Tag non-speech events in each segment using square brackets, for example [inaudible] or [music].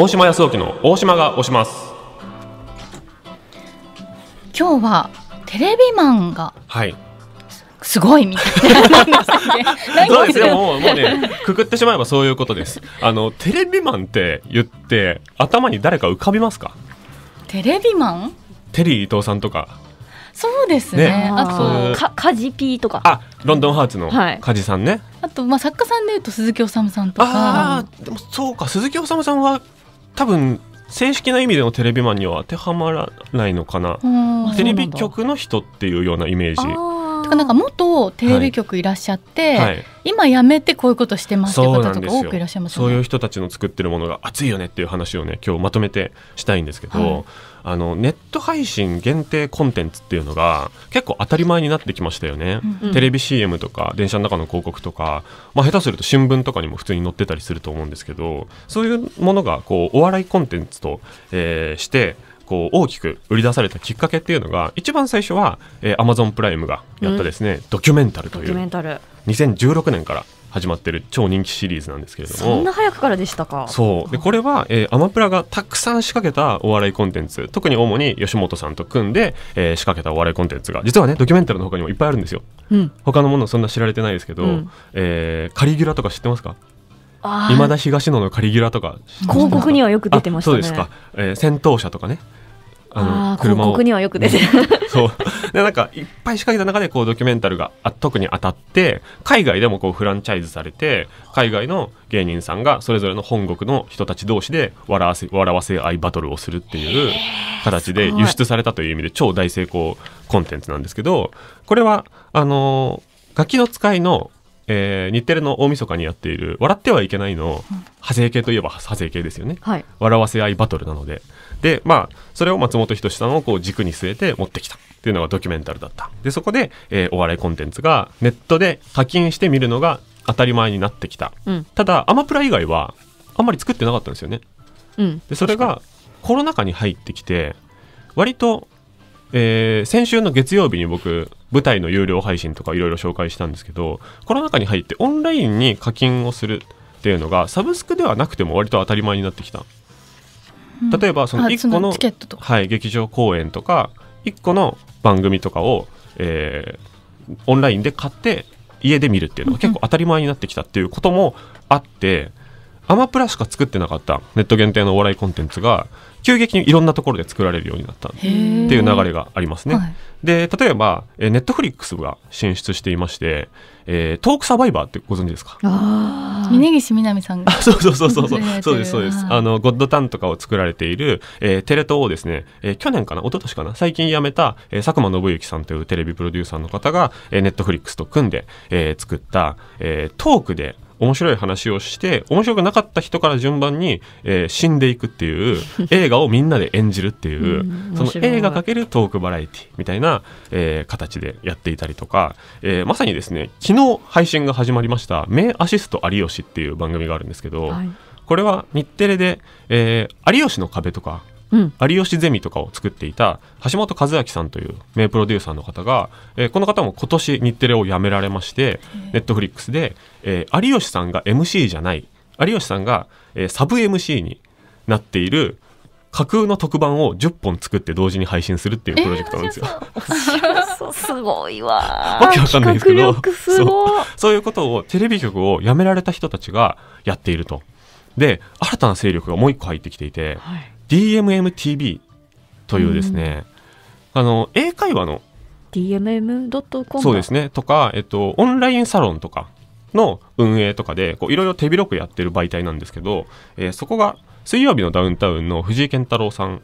大島康之の大島が押します今日はテレビマンがはいすごいみたいなそうですね、もうもうね、くくってしまえばそういうことです。あのテレビマンって言って頭に誰か浮かびますか？テレビマン？テリー伊藤さんとか。そうですね。あとかカジピーとか。あ、ロンドンハーツのカジさんね。あとまあ作家さんで言うと鈴木おさむさんとか。ああ、でもそうか鈴木おさむさんは多分正式な意味でのテレビマンには当てはまらないのかな、テレビ局の人っていうようなイメージとかなんか元テレビ局いらっしゃって、はい、今やめてこういうことしてますって方とか多くいらっしゃいます、ね、そういう人たちの作ってるものが熱いよねっていう話をね今日まとめてしたいんですけど、はい、あのネット配信限定コンテンツっていうのが結構当たり前になってきましたよね、うんうん、テレビ CM とか電車の中の広告とか、まあ、下手すると新聞とかにも普通に載ってたりすると思うんですけどそういうものがこうお笑いコンテンツと、えー、してこう大きく売り出されたきっかけっていうのが一番最初は、えー、Amazon プライムがやったですね、うん、ドキュメンタルという2016年から始まってる超人気シリーズなんですけれどもそんな早くからでしたかそうでこれは、えー、アマプラがたくさん仕掛けたお笑いコンテンツ特に主に吉本さんと組んで、えー、仕掛けたお笑いコンテンツが実はねドキュメンタルのほかにもいっぱいあるんですよ、うん、他のものそんな知られてないですけど、うん、えー、カリギュラとか知ってますか今田東野のカリギュラとか広告にはよく出てましたねそうですか、えー、戦闘車とかねあの車を国にはよく出てるそうでなんかいっぱい仕掛けた中でこうドキュメンタルがあ特に当たって海外でもこうフランチャイズされて海外の芸人さんがそれぞれの本国の人たち同士で笑わせ笑わせ合いバトルをするっていう形で輸出されたという意味で超大成功コンテンツなんですけどこれはあのー、楽の使いのえー、日テレの大晦日にやっている「笑ってはいけないの」の派生系といえば派生系ですよね、はい、笑わせ合いバトルなのででまあそれを松本人志さんをこう軸に据えて持ってきたっていうのがドキュメンタルだったでそこで、えー、お笑いコンテンツがネットで課金して見るのが当たり前になってきた、うん、ただアマプラ以外はあんまり作ってなかったんですよね、うん、でそれがコロナ禍に入ってきて割とえー、先週の月曜日に僕舞台の有料配信とかいろいろ紹介したんですけどコロナ禍に入ってオンラインに課金をするっていうのがサブスクではなくても割と当たり前になってきた、うん、例えばその1個のはい、劇場公演とか1個の番組とかを、えー、オンラインで買って家で見るっていうのが結構当たり前になってきたっていうこともあって、うんアマプラしか作ってなかったネット限定のお笑いコンテンツが急激にいろんなところで作られるようになったっていう流れがありますね。はい、で例えばネットフリックスが進出していまして、えー、トークサバイバーってご存知ですか峯岸みなみさんがそうそうそうそうそうです [laughs] そうですあのゴッドタンとかを作られている、えー、テレ東をですね、えー、去年かな一昨年かな最近辞めた、えー、佐久間信之さんというテレビプロデューサーの方が、えー、ネットフリックスと組んで、えー、作った、えー、トークで「面白い話をして面白くなかった人から順番に、えー、死んでいくっていう [laughs] 映画をみんなで演じるっていううん、その映画×トークバラエティみたいな、えー、形でやっていたりとか、えー、まさにですね昨日配信が始まりました「名アシスト有吉」っていう番組があるんですけど、はい、これは日テレで、えー、有吉の壁とか有吉ゼミとかを作っていた橋本和明さんという名プロデューサーの方が、えー、この方も今年日テレを辞められましてネットフリックスで、えー、有吉さんが MC じゃない有吉さんが、えー、サブ MC になっている架空の特番を10本作って同時に配信するっていうプロジェクトなんですよ、えー。すごいわ。[laughs] わけわかんないですけどそう、そういうことをテレビ局を辞められた人たちがやっていると。で、新たな勢力がもう一個入ってきていて、はい DMMTV というですね、うん、あの英会話の DMM.com そうですねとか、えっと、オンラインサロンとかの運営とかでいろいろ手広くやってる媒体なんですけど、えー、そこが水曜日のダウンタウンの藤井健太郎さん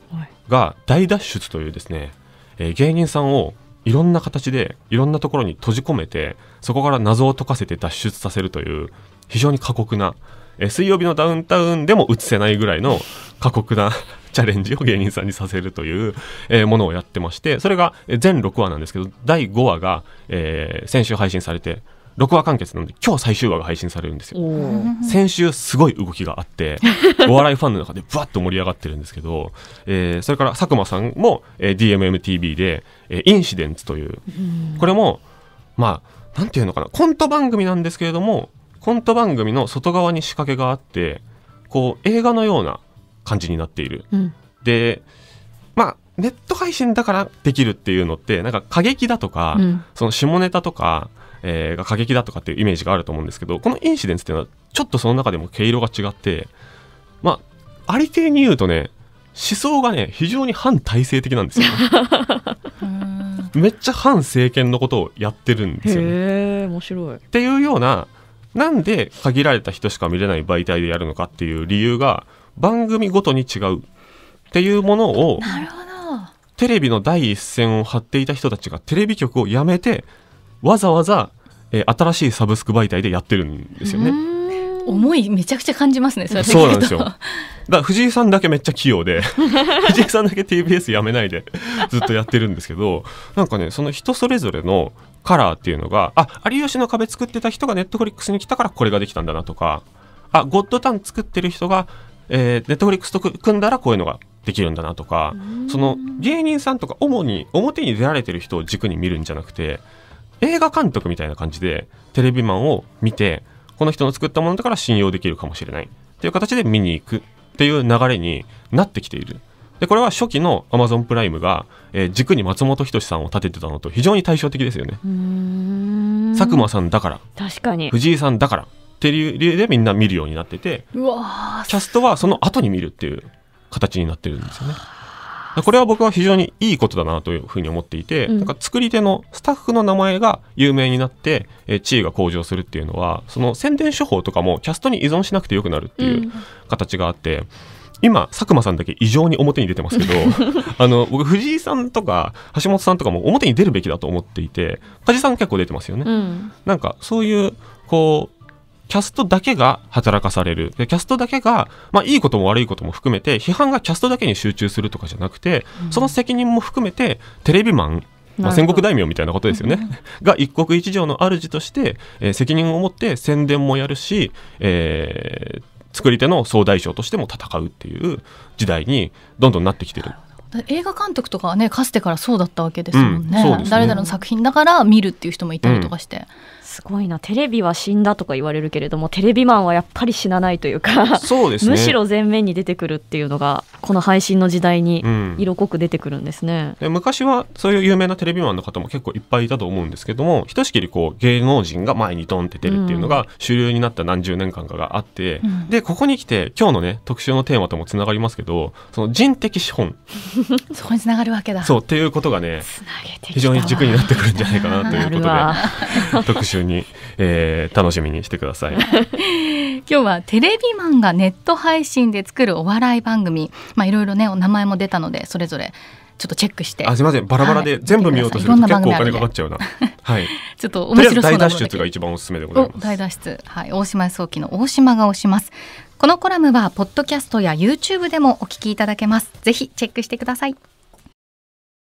が大脱出というですね、えー、芸人さんをいろんな形でいろんなところに閉じ込めてそこから謎を解かせて脱出させるという非常に過酷なえ水曜日のダウンタウンでも映せないぐらいの過酷な [laughs] チャレンジを芸人さんにさせるという、えー、ものをやってましてそれが全6話なんですけど第5話が、えー、先週配信されて6話完結なので今日最終話が配信されるんですよ先週すごい動きがあって [laughs] お笑いファンの中でぶわっと盛り上がってるんですけど、えー、それから佐久間さんも、えー、DMMTV で、えー「インシデンツ」というこれもまあなんていうのかなコント番組なんですけれどもコント番組の外側に仕掛けがあってこう映画のような感じになっている、うん、でまあネット配信だからできるっていうのってなんか過激だとか、うん、その下ネタとか、えー、が過激だとかっていうイメージがあると思うんですけどこのインシデンツっていうのはちょっとその中でも毛色が違ってまあありていに言うとね思想がね非常に反体制的なんですよ、[laughs] めっちゃ反政権のことをやってるんですよね。面白いっていうようななんで限られた人しか見れない媒体でやるのかっていう理由が番組ごとに違うっていうものをテレビの第一線を張っていた人たちがテレビ局を辞めてわざわざ、えー、新しいサブスク媒体でやってるんですよね。重いめちゃくちゃ感じますねそそうなんですよだ藤井さんだけめっちゃ器用で [laughs] 藤井さんだけ TBS やめないでずっとやってるんですけどなんかねその人それぞれのカラーっていうのがあ有吉の壁作ってた人がネットフリックスに来たからこれができたんだなとかあゴッドタン作ってる人が、えー、ネットフリックスと組んだらこういうのができるんだなとかその芸人さんとか主に表に出られてる人を軸に見るんじゃなくて映画監督みたいな感じでテレビマンを見てこの人の作ったものだから信用できるかもしれないっていう形で見に行くっていう流れになってきている。でこれは初期のアマゾンプライムが、えー、軸に松本人志さんを立ててたのと非常に対照的ですよね佐久間さんだから確かに藤井さんだからっていう理由でみんな見るようになっててキャストはその後に見るっていう形になってるんですよね。これは僕は非常にいいことだなというふうに思っていて、うん、なんか作り手のスタッフの名前が有名になって、えー、地位が向上するっていうのはその宣伝手法とかもキャストに依存しなくてよくなるっていう形があって。うん今佐久間さんだけ異常に表に出てますけど [laughs] あの僕藤井さんとか橋本さんとかも表に出るべきだと思っていて梶さん結構出てますよね、うん、なんかそういうこうキャストだけが働かされる。キャストだけが、まあ、いいことも悪いことも含めて、批判がキャストだけに集中するとかじゃなくて、その責任も含めて、テレビマン、まあ、戦国大名みたいなことですよね。が一国一城の主として、えー、責任を持って宣伝もやるし、えー、作り手の総大将としても戦うっていう時代にどんどんなってきてる。映画監督とかはねかつてからそうだったわけですもんねうん、ね誰々の作品だから見るっていう人もいたりとかして、うん、すごいなテレビは死んだとか言われるけれどもテレビマンはやっぱり死なないというかそうです、ね、むしろ前面に出てくるっていうのがこの配信の時代に色濃く出てくるんですね、うん、昔はそういう有名なテレビマンの方も結構いっぱいいたと思うんですけどもひとしきりこう芸能人が前にドンって出るっていうのが主流になった何十年間かがあって、うん、でここに来て今日のね特集のテーマともつながりますけどその人的資本 [laughs] そこにつながるわけだそうっていうことがね非常に軸になってくるんじゃないかなということで特集に、えー、楽しみにしてください [laughs] 今日はテレビマンがネット配信で作るお笑い番組まあいろいろねお名前も出たのでそれぞれちょっとチェックして。あ、すみません、バラバラで、全部見ようとすると結構お金かかっちゃうな。[laughs] はい。ちょっと面白そうな大脱出が一番おすすめでございます。大脱出、はい、大島早期の大島が押します。このコラムはポッドキャストや YouTube でもお聞きいただけます。ぜひチェックしてください。